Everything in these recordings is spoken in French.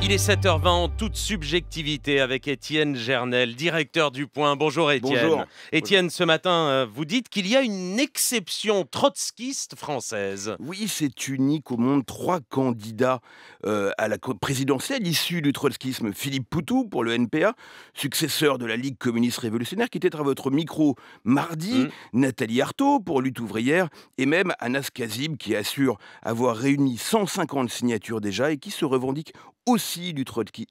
Il est 7h20 en toute subjectivité avec Étienne Gernel, directeur du Point. Bonjour Étienne. Bonjour. Étienne, ce matin, euh, vous dites qu'il y a une exception trotskiste française. Oui, c'est unique au monde. Trois candidats euh, à la présidentielle issus du trotskisme. Philippe Poutou pour le NPA, successeur de la Ligue communiste révolutionnaire qui était à votre micro mardi, mmh. Nathalie Arthaud pour Lutte ouvrière et même Anas Kazib qui assure avoir réuni 150 signatures déjà et qui se revendique aussi du,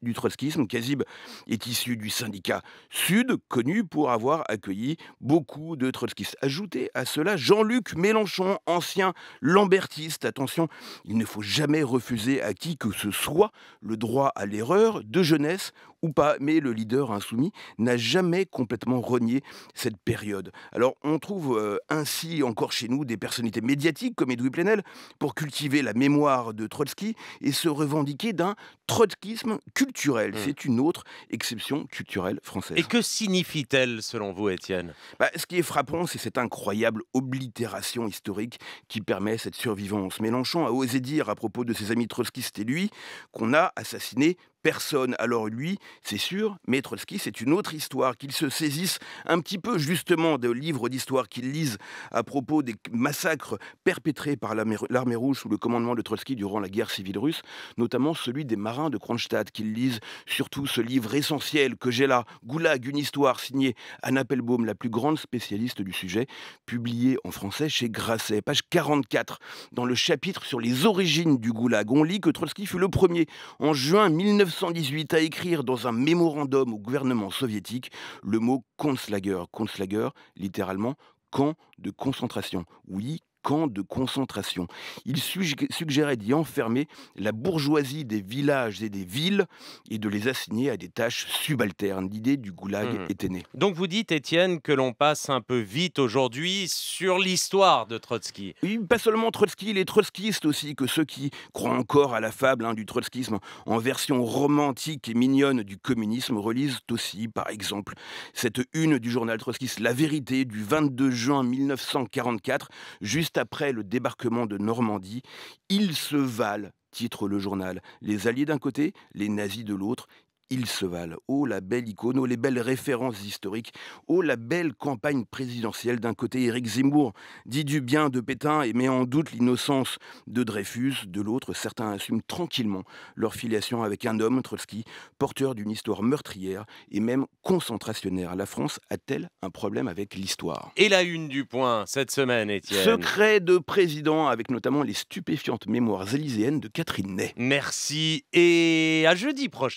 du trotskisme. Kazib est issu du syndicat Sud, connu pour avoir accueilli beaucoup de trotskistes. Ajoutez à cela Jean-Luc Mélenchon, ancien lambertiste. Attention, il ne faut jamais refuser à qui que ce soit le droit à l'erreur de jeunesse ou pas, mais le leader insoumis n'a jamais complètement renié cette période. Alors on trouve euh, ainsi encore chez nous des personnalités médiatiques comme Edwy Plenel pour cultiver la mémoire de Trotsky et se revendiquer d'un trotskisme culturel. Hmm. C'est une autre exception culturelle française. Et que signifie-t-elle selon vous, Étienne bah, Ce qui est frappant, c'est cette incroyable oblitération historique qui permet cette survivance. Mélenchon a osé dire à propos de ses amis trotskistes et lui qu'on a assassiné personne. Alors lui, c'est sûr, mais Trotsky, c'est une autre histoire, qu'il se saisisse un petit peu justement de livres d'histoire qu'il lise à propos des massacres perpétrés par l'armée rouge sous le commandement de Trotsky durant la guerre civile russe, notamment celui des marins de Kronstadt, qu'il lise surtout ce livre essentiel que j'ai là, Goulag, une histoire, signée Anna Pelbaum, la plus grande spécialiste du sujet, publié en français chez Grasset, page 44, dans le chapitre sur les origines du Goulag. On lit que Trotsky fut le premier, en juin 1900 1918 à écrire dans un mémorandum au gouvernement soviétique le mot Konslager. Konslager, littéralement camp de concentration. Oui, de concentration. Il suggérait d'y enfermer la bourgeoisie des villages et des villes et de les assigner à des tâches subalternes. L'idée du goulag hmm. était née. Donc vous dites, Étienne, que l'on passe un peu vite aujourd'hui sur l'histoire de Trotsky. pas seulement Trotsky, les trotskistes aussi, que ceux qui croient encore à la fable hein, du trotskisme en version romantique et mignonne du communisme relisent aussi, par exemple, cette une du journal trotskiste La Vérité du 22 juin 1944, juste après le débarquement de Normandie. Ils se valent titre le journal. Les Alliés d'un côté, les nazis de l'autre, ils se valent. Oh la belle icône, oh les belles références historiques, oh la belle campagne présidentielle. D'un côté, Éric Zemmour dit du bien de Pétain et met en doute l'innocence de Dreyfus. De l'autre, certains assument tranquillement leur filiation avec un homme, Trotsky, porteur d'une histoire meurtrière et même concentrationnaire. La France a-t-elle un problème avec l'histoire Et la une du point cette semaine, Étienne. Secret de président, avec notamment les stupéfiantes mémoires élyséennes de Catherine Ney. Merci et à jeudi prochain.